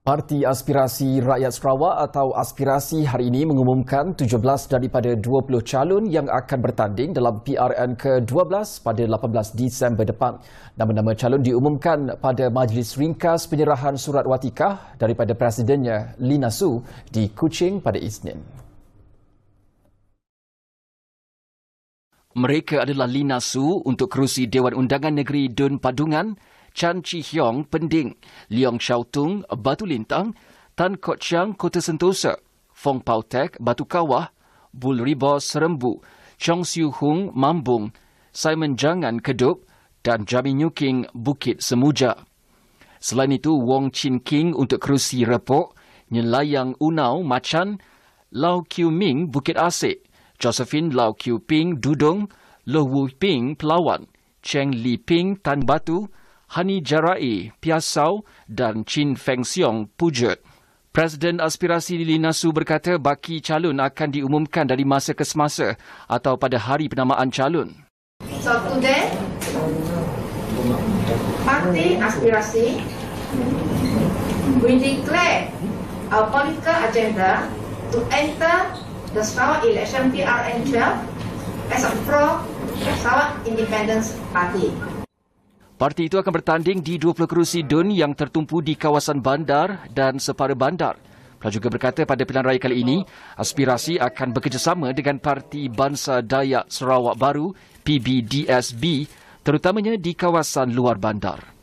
Parti Aspirasi Rakyat Sarawak atau Aspirasi hari ini mengumumkan 17 daripada 20 calon yang akan bertanding dalam PRN ke-12 pada 18 Disember depan. Nama-nama calon diumumkan pada Majlis Ringkas Penyerahan Surat Watikah daripada Presidennya Lina Su di Kuching pada Isnin. Mereka adalah Lina Su untuk kerusi Dewan Undangan Negeri Dun Padungan, Chan Chi Hiong, Pending, Leong Shao Tung Batu Lintang, Tan Kot Chiang Kota Sentosa, Fong Pau Tek Batu Kawah, Bul Ribo Serembu, Chong Siu Hung Mambung, Simon Jangan Kedup dan Jami New King Bukit Semuja. Selain itu, Wong Chin King untuk kerusi repok, Nyelayang Unau Macan, Lau Kiu Ming Bukit Asik, Josephine Lau Kiu Ping Dudong, Lo Wu Ping Pelawan, Cheng Li Ping Tan Batu, Hani Jarai Piasau dan Chin Feng Xiong Pujut. Presiden Aspirasi Lili Nasu berkata baki calon akan diumumkan dari masa ke semasa atau pada hari penamaan calon. Satu so, day, Parti Aspirasi will declare our political agenda to enter the Sarawak election PRN 12 as a pro Sarawak Independence Party. Parti itu akan bertanding di 20 kerusi DUN yang tertumpu di kawasan bandar dan separa bandar. Beliau juga berkata pada pilihan raya kali ini, aspirasi akan bekerjasama dengan Parti Bangsa Dayak Sarawak Baru, PBDSB, terutamanya di kawasan luar bandar.